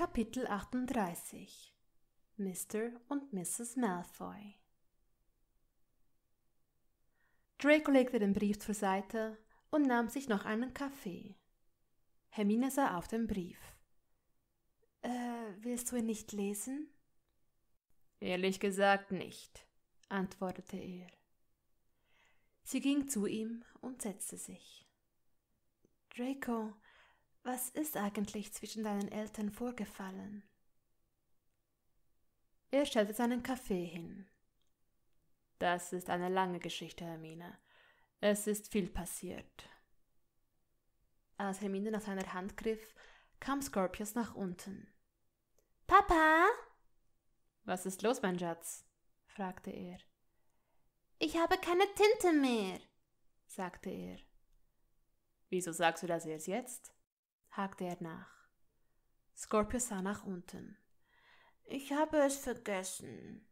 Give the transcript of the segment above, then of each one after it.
Kapitel 38 Mr. und Mrs. Malfoy Draco legte den Brief zur Seite und nahm sich noch einen Kaffee. Hermine sah auf den Brief. Äh, willst du ihn nicht lesen? Ehrlich gesagt nicht, antwortete er. Sie ging zu ihm und setzte sich. Draco, was ist eigentlich zwischen deinen Eltern vorgefallen? Er stellte seinen Kaffee hin. Das ist eine lange Geschichte, Hermine. Es ist viel passiert. Als Hermine nach seiner Hand griff, kam Scorpius nach unten. Papa! Was ist los, mein Schatz? fragte er. Ich habe keine Tinte mehr, sagte er. Wieso sagst du das erst jetzt? hakte er nach. Scorpio sah nach unten. Ich habe es vergessen.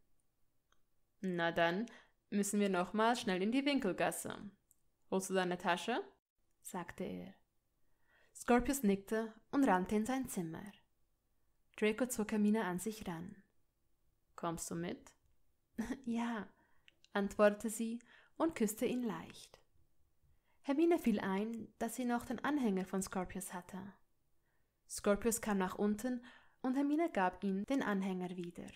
Na dann müssen wir nochmal schnell in die Winkelgasse. Holst du deine Tasche? sagte er. Scorpius nickte und rannte in sein Zimmer. Draco zog Hermine an sich ran. Kommst du mit? ja, antwortete sie und küsste ihn leicht. Hermine fiel ein, dass sie noch den Anhänger von Scorpius hatte. Scorpius kam nach unten und Hermine gab ihm den Anhänger wieder.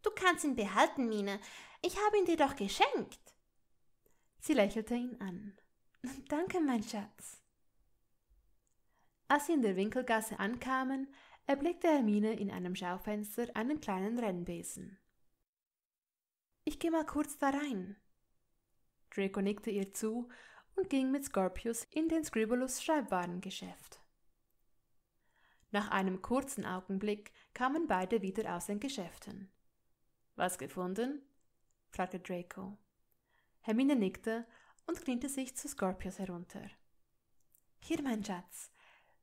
Du kannst ihn behalten, Mine. Ich habe ihn dir doch geschenkt. Sie lächelte ihn an. Danke, mein Schatz. Als sie in der Winkelgasse ankamen, erblickte Hermine in einem Schaufenster einen kleinen Rennbesen. Ich gehe mal kurz da rein. Draco nickte ihr zu und ging mit Scorpius in den Scribulus Schreibwarengeschäft. Nach einem kurzen Augenblick kamen beide wieder aus den Geschäften. Was gefunden? fragte Draco. Hermine nickte und kniete sich zu Scorpius herunter. Hier, mein Schatz,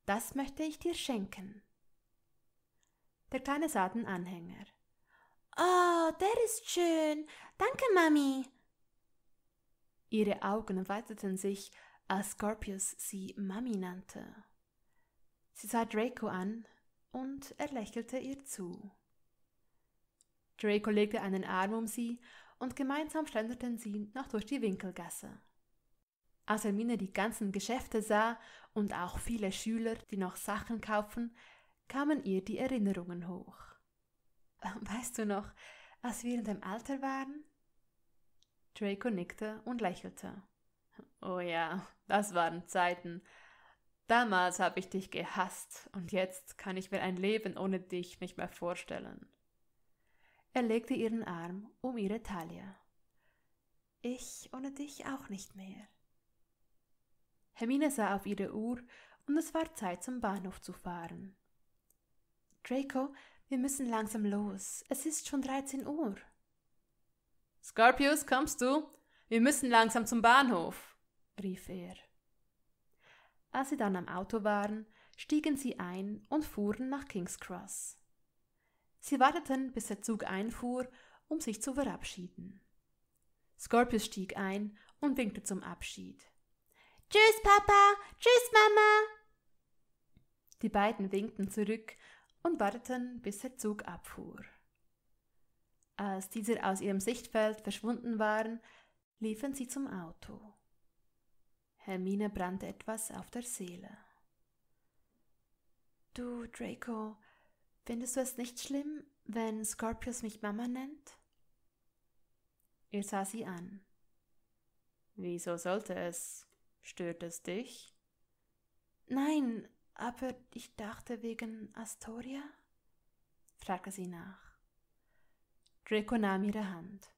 das möchte ich dir schenken. Der Kleine sah den Anhänger. Oh, der ist schön. Danke, Mami, Ihre Augen weiteten sich, als Scorpius sie Mami nannte. Sie sah Draco an und er lächelte ihr zu. Draco legte einen Arm um sie und gemeinsam schlenderten sie noch durch die Winkelgasse. Als Hermine die ganzen Geschäfte sah und auch viele Schüler, die noch Sachen kaufen, kamen ihr die Erinnerungen hoch. Weißt du noch, als wir in dem Alter waren? Draco nickte und lächelte. Oh ja, das waren Zeiten. Damals habe ich dich gehasst und jetzt kann ich mir ein Leben ohne dich nicht mehr vorstellen. Er legte ihren Arm um ihre Taille. Ich ohne dich auch nicht mehr. Hermine sah auf ihre Uhr und es war Zeit, zum Bahnhof zu fahren. Draco, wir müssen langsam los. Es ist schon 13 Uhr. Scorpius, kommst du? Wir müssen langsam zum Bahnhof, rief er. Als sie dann am Auto waren, stiegen sie ein und fuhren nach King's Cross. Sie warteten, bis der Zug einfuhr, um sich zu verabschieden. Scorpius stieg ein und winkte zum Abschied. Tschüss, Papa, tschüss, Mama. Die beiden winkten zurück und warteten, bis der Zug abfuhr. Als diese aus ihrem Sichtfeld verschwunden waren, liefen sie zum Auto. Hermine brannte etwas auf der Seele. Du, Draco, findest du es nicht schlimm, wenn Scorpius mich Mama nennt? Er sah sie an. Wieso sollte es? Stört es dich? Nein, aber ich dachte wegen Astoria? fragte sie nach. Draco nahm ihre Hand.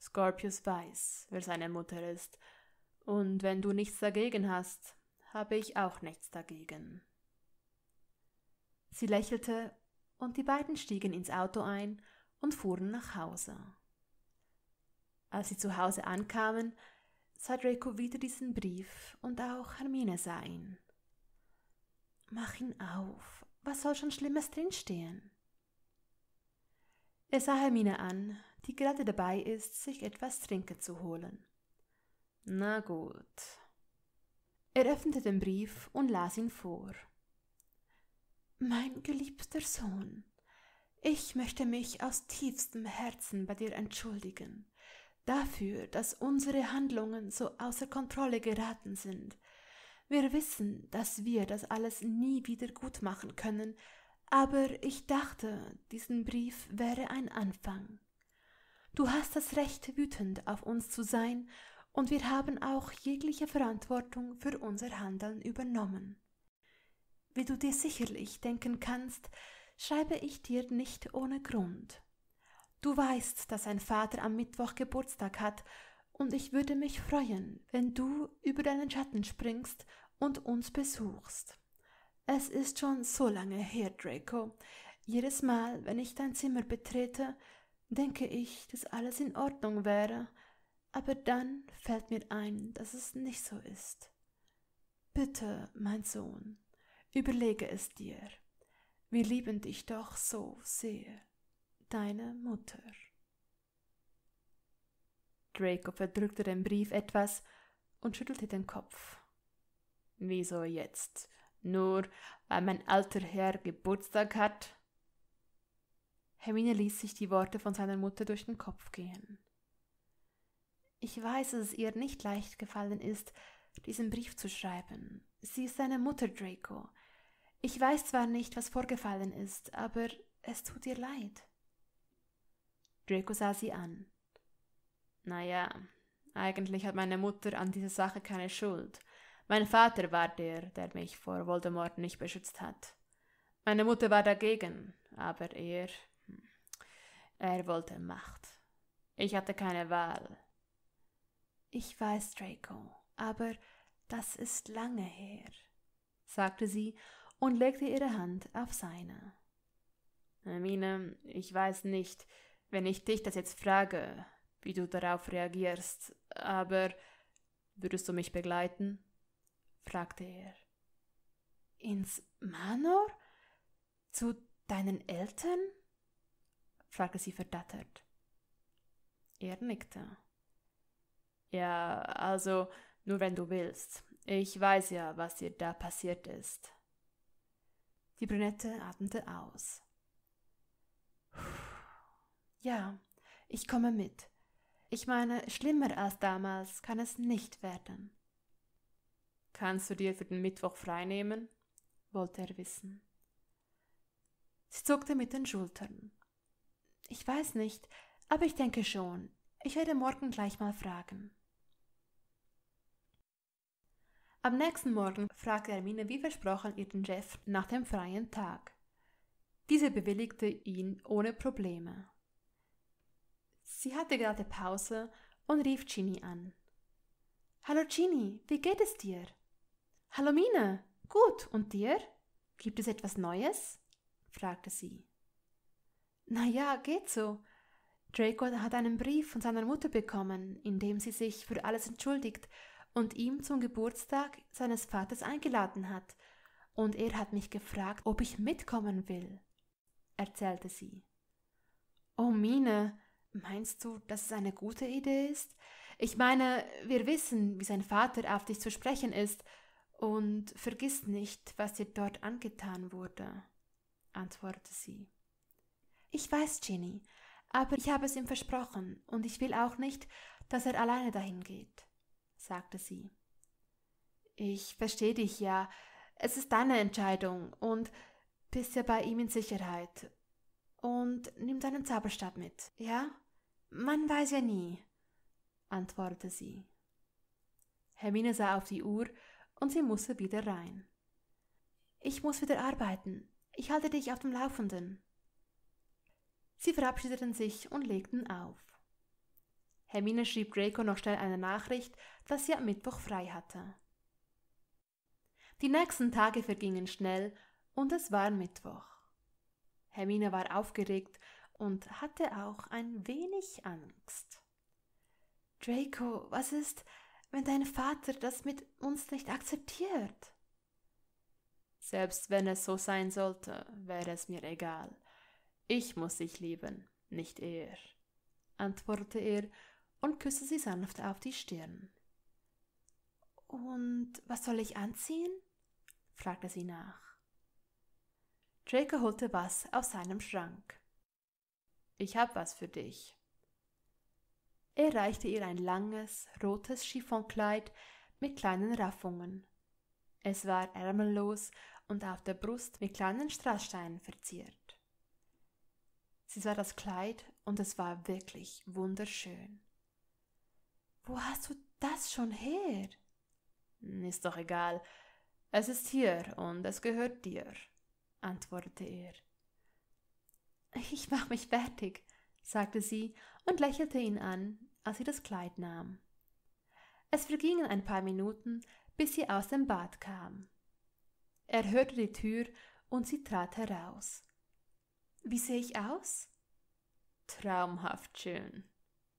Scorpius weiß, wer seine Mutter ist, und wenn du nichts dagegen hast, habe ich auch nichts dagegen. Sie lächelte, und die beiden stiegen ins Auto ein und fuhren nach Hause. Als sie zu Hause ankamen, sah Draco wieder diesen Brief und auch Hermine sah ihn. Mach ihn auf, was soll schon Schlimmes drinstehen? Er sah Hermine an, die gerade dabei ist, sich etwas Trinken zu holen. Na gut. Er öffnete den Brief und las ihn vor. Mein geliebter Sohn, ich möchte mich aus tiefstem Herzen bei dir entschuldigen, dafür, dass unsere Handlungen so außer Kontrolle geraten sind. Wir wissen, dass wir das alles nie wieder gut machen können aber ich dachte, diesen Brief wäre ein Anfang. Du hast das Recht, wütend auf uns zu sein, und wir haben auch jegliche Verantwortung für unser Handeln übernommen. Wie du dir sicherlich denken kannst, schreibe ich dir nicht ohne Grund. Du weißt, dass ein Vater am Mittwoch Geburtstag hat, und ich würde mich freuen, wenn du über deinen Schatten springst und uns besuchst. Es ist schon so lange her, Draco. Jedes Mal, wenn ich dein Zimmer betrete, denke ich, dass alles in Ordnung wäre, aber dann fällt mir ein, dass es nicht so ist. Bitte, mein Sohn, überlege es dir. Wir lieben dich doch so sehr. Deine Mutter. Draco verdrückte den Brief etwas und schüttelte den Kopf. Wieso jetzt? Nur weil mein alter Herr Geburtstag hat. Hermine ließ sich die Worte von seiner Mutter durch den Kopf gehen. Ich weiß, dass es ihr nicht leicht gefallen ist, diesen Brief zu schreiben. Sie ist seine Mutter, Draco. Ich weiß zwar nicht, was vorgefallen ist, aber es tut ihr leid. Draco sah sie an. Naja, eigentlich hat meine Mutter an dieser Sache keine Schuld. Mein Vater war der, der mich vor Voldemort nicht beschützt hat. Meine Mutter war dagegen, aber er. Er wollte Macht. Ich hatte keine Wahl. Ich weiß, Draco, aber das ist lange her, sagte sie und legte ihre Hand auf seine. Hermine, ich weiß nicht, wenn ich dich das jetzt frage, wie du darauf reagierst, aber würdest du mich begleiten? fragte er. Ins Manor? Zu deinen Eltern? fragte sie verdattert. Er nickte. Ja, also nur wenn du willst. Ich weiß ja, was dir da passiert ist. Die Brünette atmete aus. Ja, ich komme mit. Ich meine, schlimmer als damals kann es nicht werden. Kannst du dir für den Mittwoch freinehmen? wollte er wissen. Sie zuckte mit den Schultern. Ich weiß nicht, aber ich denke schon. Ich werde morgen gleich mal fragen. Am nächsten Morgen fragte Hermine wie versprochen ihren Chef nach dem freien Tag. Diese bewilligte ihn ohne Probleme. Sie hatte gerade Pause und rief Ginny an. Hallo Ginny, wie geht es dir? Hallo Mine, gut, und dir? Gibt es etwas Neues? fragte sie. Na ja, geht so. Draco hat einen Brief von seiner Mutter bekommen, in dem sie sich für alles entschuldigt und ihm zum Geburtstag seines Vaters eingeladen hat, und er hat mich gefragt, ob ich mitkommen will, erzählte sie. Oh Mine, meinst du, dass es eine gute Idee ist? Ich meine, wir wissen, wie sein Vater auf dich zu sprechen ist, und vergiss nicht, was dir dort angetan wurde, antwortete sie. Ich weiß, Jenny, aber ich habe es ihm versprochen und ich will auch nicht, dass er alleine dahin geht, sagte sie. Ich verstehe dich ja. Es ist deine Entscheidung und bist ja bei ihm in Sicherheit. Und nimm deinen Zauberstab mit, ja? Man weiß ja nie, antwortete sie. Hermine sah auf die Uhr und sie musste wieder rein. Ich muss wieder arbeiten. Ich halte dich auf dem Laufenden. Sie verabschiedeten sich und legten auf. Hermine schrieb Draco noch schnell eine Nachricht, dass sie am Mittwoch frei hatte. Die nächsten Tage vergingen schnell und es war Mittwoch. Hermine war aufgeregt und hatte auch ein wenig Angst. Draco, was ist, wenn dein Vater das mit uns nicht akzeptiert? Selbst wenn es so sein sollte, wäre es mir egal. Ich muss dich lieben, nicht er, antwortete er und küsste sie sanft auf die Stirn. Und was soll ich anziehen? fragte sie nach. Draco holte was aus seinem Schrank. Ich hab was für dich, er reichte ihr ein langes, rotes Chiffonkleid mit kleinen Raffungen. Es war ärmellos und auf der Brust mit kleinen Strasssteinen verziert. Sie sah das Kleid und es war wirklich wunderschön. Wo hast du das schon her? Ist doch egal. Es ist hier und es gehört dir, antwortete er. Ich mach mich fertig, sagte sie und lächelte ihn an, als sie das Kleid nahm. Es vergingen ein paar Minuten, bis sie aus dem Bad kam. Er hörte die Tür und sie trat heraus. Wie sehe ich aus? Traumhaft schön,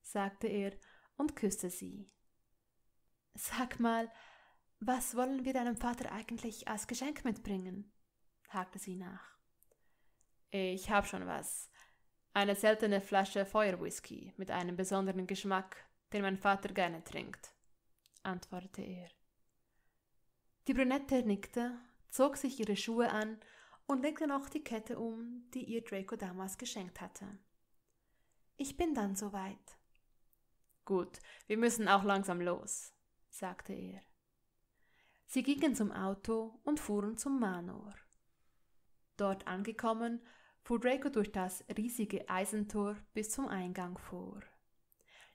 sagte er und küsste sie. Sag mal, was wollen wir deinem Vater eigentlich als Geschenk mitbringen? hakte sie nach. Ich hab schon was, eine seltene Flasche Feuerwhisky mit einem besonderen Geschmack, den mein Vater gerne trinkt, antwortete er. Die Brünette nickte, zog sich ihre Schuhe an und legte noch die Kette um, die ihr Draco damals geschenkt hatte. Ich bin dann soweit. Gut, wir müssen auch langsam los, sagte er. Sie gingen zum Auto und fuhren zum Manor. Dort angekommen, fuhr Draco durch das riesige Eisentor bis zum Eingang vor.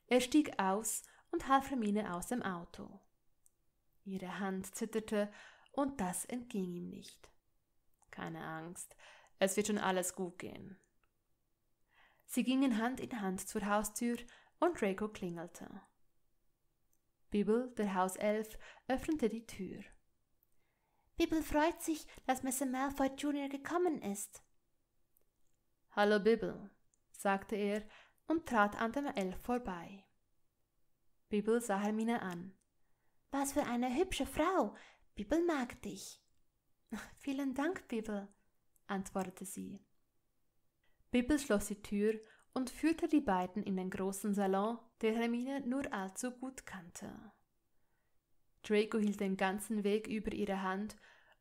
Er stieg aus und half Hermine aus dem Auto. Ihre Hand zitterte und das entging ihm nicht. Keine Angst, es wird schon alles gut gehen. Sie gingen Hand in Hand zur Haustür und Draco klingelte. Bibel, der Hauself, öffnete die Tür. Bibel freut sich, dass Mr. Malfoy Jr. gekommen ist, Hallo Bibel, sagte er und trat an dem Elf vorbei. Bibel sah Hermine an. Was für eine hübsche Frau! Bibel mag dich. Vielen Dank, Bibel, antwortete sie. Bibel schloss die Tür und führte die beiden in den großen Salon, der Hermine nur allzu gut kannte. Draco hielt den ganzen Weg über ihre Hand,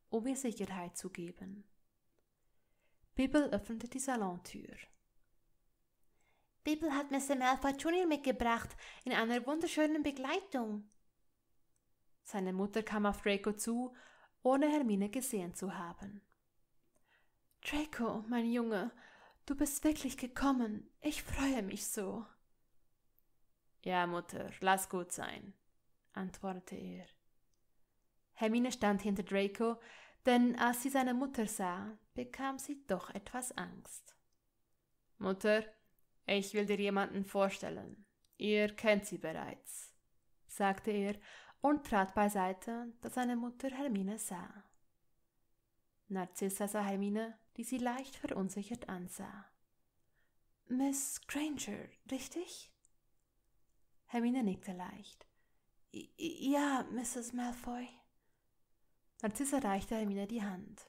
um ihr Sicherheit zu geben. Bibel öffnete die Salontür. Bibel hat Mr. Malfoy Junior mitgebracht, in einer wunderschönen Begleitung. Seine Mutter kam auf Draco zu, ohne Hermine gesehen zu haben. Draco, mein Junge, du bist wirklich gekommen. Ich freue mich so. Ja, Mutter, lass gut sein, antwortete er. Hermine stand hinter Draco, denn als sie seine Mutter sah, bekam sie doch etwas Angst. Mutter, ich will dir jemanden vorstellen. Ihr kennt sie bereits, sagte er und trat beiseite, dass seine Mutter Hermine sah. Narzissa sah Hermine, die sie leicht verunsichert ansah. Miss Granger, richtig? Hermine nickte leicht. ja, Mrs. Malfoy. Narzissa reichte Hermine die Hand.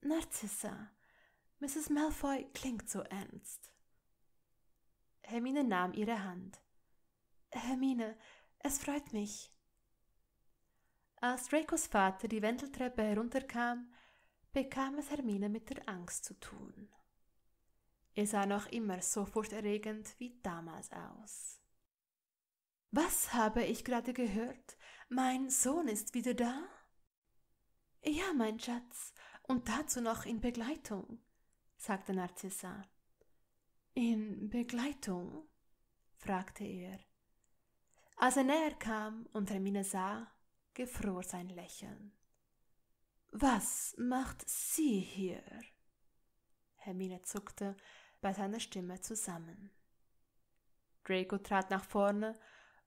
Narzissa, Mrs. Malfoy klingt so ernst. Hermine nahm ihre Hand. Hermine, es freut mich. Als Dracos Vater die Wendeltreppe herunterkam, bekam es Hermine mit der Angst zu tun. Er sah noch immer so furchterregend wie damals aus. Was habe ich gerade gehört? Mein Sohn ist wieder da? Ja, mein Schatz, und dazu noch in Begleitung, sagte Narzissa. In Begleitung? fragte er. Als er näher kam und Hermine sah, gefror sein Lächeln. Was macht sie hier? Hermine zuckte bei seiner Stimme zusammen. Draco trat nach vorne,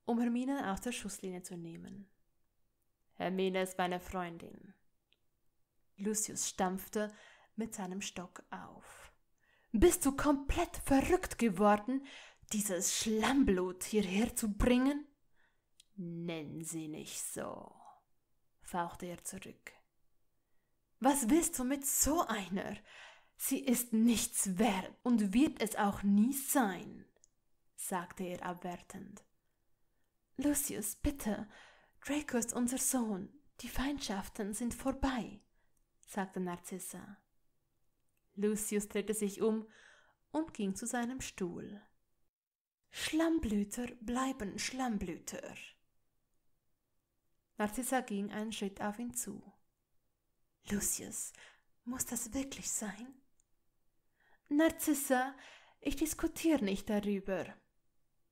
um Hermine aus der Schusslinie zu nehmen. Hermine ist meine Freundin, Lucius stampfte mit seinem Stock auf. Bist du komplett verrückt geworden, dieses Schlammblut hierher zu bringen? Nenn sie nicht so, fauchte er zurück. Was willst du mit so einer? Sie ist nichts wert und wird es auch nie sein, sagte er abwertend. Lucius, bitte, Draco ist unser Sohn, die Feindschaften sind vorbei sagte Narzissa. Lucius drehte sich um und ging zu seinem Stuhl. Schlammblüter bleiben Schlammblüter. Narzissa ging einen Schritt auf ihn zu. Lucius, muss das wirklich sein? Narzissa, ich diskutiere nicht darüber.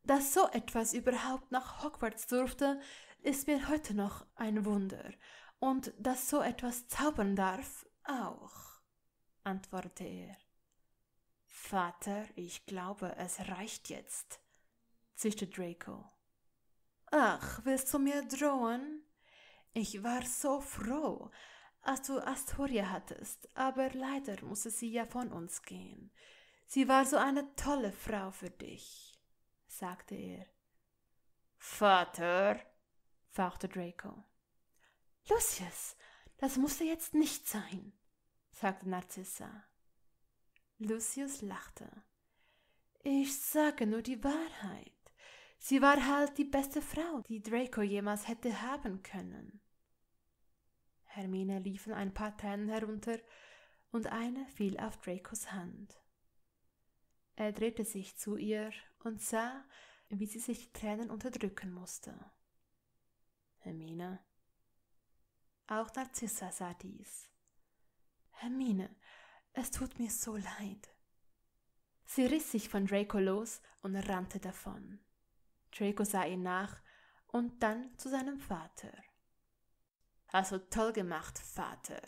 Dass so etwas überhaupt nach Hogwarts durfte, ist mir heute noch ein Wunder, und dass so etwas zaubern darf, auch, antwortete er. Vater, ich glaube, es reicht jetzt, zischte Draco. Ach, willst du mir drohen? Ich war so froh, als du Astoria hattest, aber leider musste sie ja von uns gehen. Sie war so eine tolle Frau für dich, sagte er. Vater, fauchte Draco. Lucius, das musste jetzt nicht sein, sagte Narzissa. Lucius lachte. Ich sage nur die Wahrheit. Sie war halt die beste Frau, die Draco jemals hätte haben können. Hermine liefen ein paar Tränen herunter und eine fiel auf Dracos Hand. Er drehte sich zu ihr und sah, wie sie sich die Tränen unterdrücken musste. Hermine, auch Narzissa sah dies. Hermine, es tut mir so leid. Sie riss sich von Draco los und rannte davon. Draco sah ihr nach und dann zu seinem Vater. Also toll gemacht, Vater.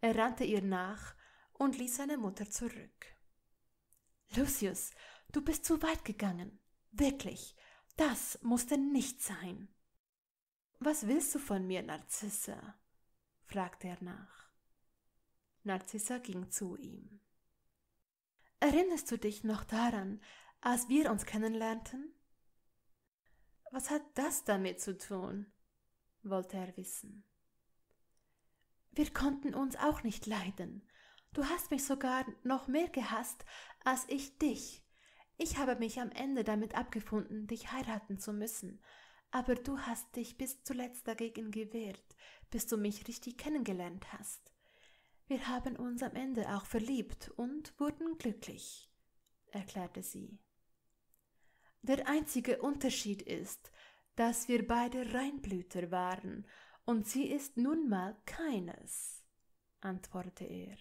Er rannte ihr nach und ließ seine Mutter zurück. Lucius, du bist zu weit gegangen. Wirklich, das musste nicht sein. Was willst du von mir, Narzissa? fragte er nach. Narzissa ging zu ihm. Erinnerst du dich noch daran, als wir uns kennenlernten? Was hat das damit zu tun? wollte er wissen. Wir konnten uns auch nicht leiden. Du hast mich sogar noch mehr gehasst als ich dich. Ich habe mich am Ende damit abgefunden, dich heiraten zu müssen, aber du hast dich bis zuletzt dagegen gewehrt, bis du mich richtig kennengelernt hast. Wir haben uns am Ende auch verliebt und wurden glücklich, erklärte sie. Der einzige Unterschied ist, dass wir beide Reinblüter waren, und sie ist nun mal keines, antwortete er.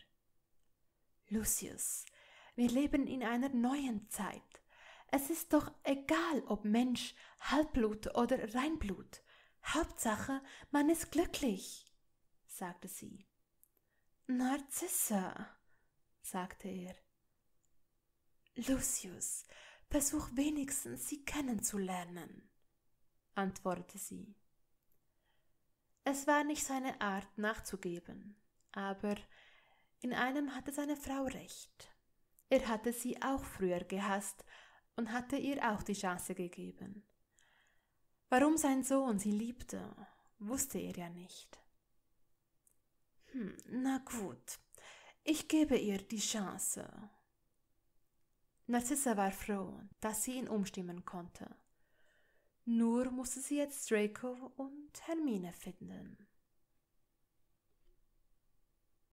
Lucius, wir leben in einer neuen Zeit. Es ist doch egal, ob Mensch, Halbblut oder Reinblut. Hauptsache, man ist glücklich, sagte sie. Narzisse, sagte er. Lucius, versuch wenigstens, sie kennenzulernen, antwortete sie. Es war nicht seine Art nachzugeben, aber in einem hatte seine Frau recht. Er hatte sie auch früher gehasst, und hatte ihr auch die Chance gegeben. Warum sein Sohn sie liebte, wusste er ja nicht. Hm, na gut, ich gebe ihr die Chance. Narzissa war froh, dass sie ihn umstimmen konnte. Nur musste sie jetzt Draco und Hermine finden.